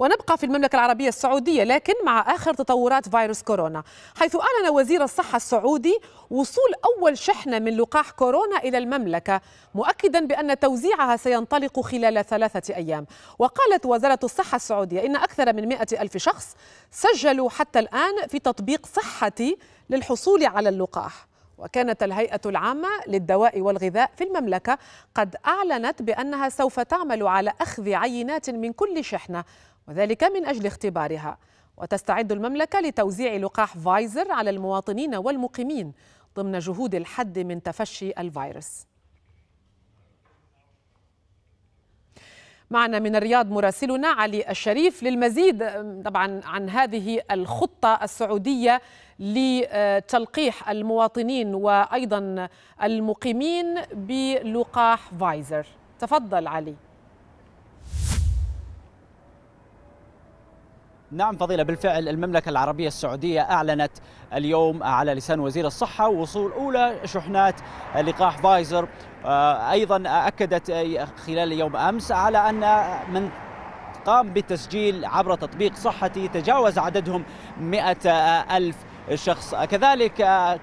ونبقى في المملكة العربية السعودية لكن مع آخر تطورات فيروس كورونا حيث أعلن وزير الصحة السعودي وصول أول شحنة من لقاح كورونا إلى المملكة مؤكدا بأن توزيعها سينطلق خلال ثلاثة أيام وقالت وزارة الصحة السعودية إن أكثر من مئة ألف شخص سجلوا حتى الآن في تطبيق صحتي للحصول على اللقاح وكانت الهيئة العامة للدواء والغذاء في المملكة قد أعلنت بأنها سوف تعمل على أخذ عينات من كل شحنة وذلك من أجل اختبارها وتستعد المملكة لتوزيع لقاح فايزر على المواطنين والمقيمين ضمن جهود الحد من تفشي الفيروس معنا من الرياض مراسلنا علي الشريف للمزيد طبعا عن هذه الخطة السعودية لتلقيح المواطنين وأيضا المقيمين بلقاح فايزر تفضل علي نعم فضيلة بالفعل المملكة العربية السعودية أعلنت اليوم على لسان وزير الصحة وصول أولى شحنات لقاح فايزر آه، أيضا أكدت آه، خلال يوم أمس على أن من قام بالتسجيل عبر تطبيق صحتي تجاوز عددهم 100 آه، ألف شخص كذلك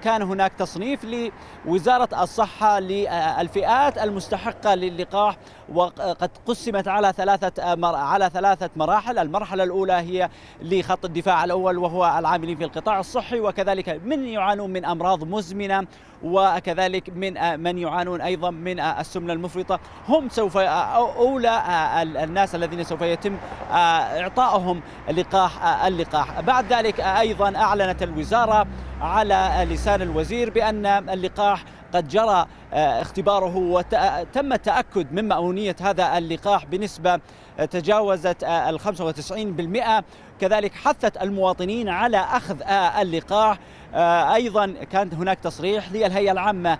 كان هناك تصنيف لوزارة الصحة للفئات المستحقة للقاح وقد قسمت على ثلاثة آه، على ثلاثة مراحل، المرحلة الأولى هي لخط الدفاع الأول وهو العاملين في القطاع الصحي وكذلك من يعانون من أمراض مزمنة وكذلك من آه، من يعانون أيضا من آه، السمنة المفرطة، هم سوف أولى الناس الذين سوف يتم إعطائهم لقاح اللقاح، بعد ذلك أيضا أعلنت الوزارة على لسان الوزير بأن اللقاح قد جرى آه، اختباره وتم التأكد من مأمونية هذا اللقاح بنسبة تجاوزت آه، ال 95% كذلك حثت المواطنين على أخذ آه، اللقاح آه، أيضا كان هناك تصريح للهيئة العامة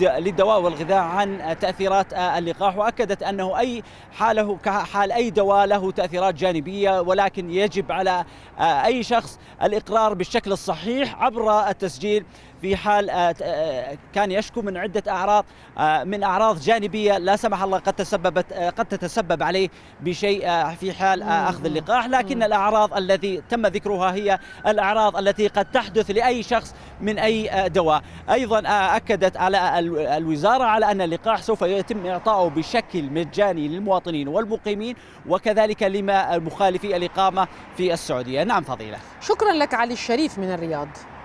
للدواء والغذاء عن تأثيرات آه، اللقاح وأكدت أنه أي حاله كحال أي دواء له تأثيرات جانبية ولكن يجب على أي شخص الإقرار بالشكل الصحيح عبر التسجيل في حال كان يشكو من عدة أعراض من أعراض جانبية لا سمح الله قد تسببت قد تتسبب عليه بشيء في حال أخذ اللقاح لكن الأعراض الذي تم ذكرها هي الأعراض التي قد تحدث لأي شخص من أي آه، دواء أيضا آه، أكدت على الوزارة على أن اللقاح سوف يتم إعطاؤه بشكل مجاني للمواطنين والمقيمين وكذلك لما المخالفي الإقامة في السعودية نعم فضيلة شكرا لك علي الشريف من الرياض